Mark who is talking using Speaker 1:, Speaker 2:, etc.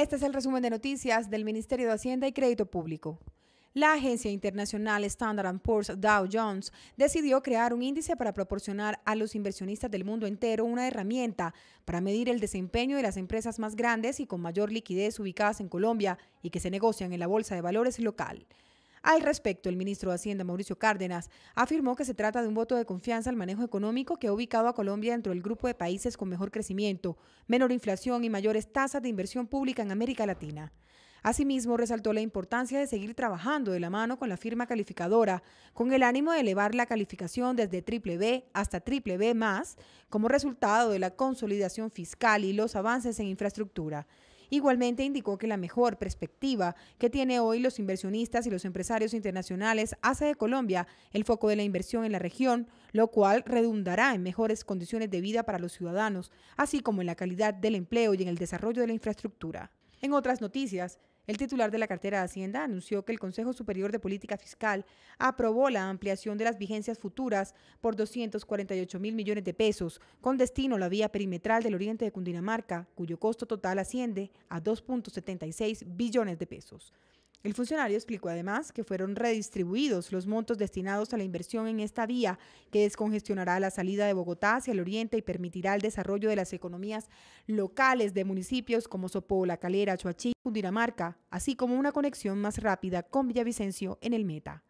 Speaker 1: Este es el resumen de noticias del Ministerio de Hacienda y Crédito Público. La agencia internacional Standard Poor's Dow Jones decidió crear un índice para proporcionar a los inversionistas del mundo entero una herramienta para medir el desempeño de las empresas más grandes y con mayor liquidez ubicadas en Colombia y que se negocian en la Bolsa de Valores local. Al respecto, el ministro de Hacienda, Mauricio Cárdenas, afirmó que se trata de un voto de confianza al manejo económico que ha ubicado a Colombia dentro del grupo de países con mejor crecimiento, menor inflación y mayores tasas de inversión pública en América Latina. Asimismo, resaltó la importancia de seguir trabajando de la mano con la firma calificadora, con el ánimo de elevar la calificación desde triple B hasta triple B más, como resultado de la consolidación fiscal y los avances en infraestructura. Igualmente indicó que la mejor perspectiva que tiene hoy los inversionistas y los empresarios internacionales hace de Colombia el foco de la inversión en la región, lo cual redundará en mejores condiciones de vida para los ciudadanos, así como en la calidad del empleo y en el desarrollo de la infraestructura. En otras noticias, el titular de la cartera de Hacienda anunció que el Consejo Superior de Política Fiscal aprobó la ampliación de las vigencias futuras por 248 mil millones de pesos, con destino a la vía perimetral del oriente de Cundinamarca, cuyo costo total asciende a 2.76 billones de pesos. El funcionario explicó además que fueron redistribuidos los montos destinados a la inversión en esta vía, que descongestionará la salida de Bogotá hacia el oriente y permitirá el desarrollo de las economías locales de municipios como Sopó, La Calera, Choachí, Cundinamarca, así como una conexión más rápida con Villavicencio en el Meta.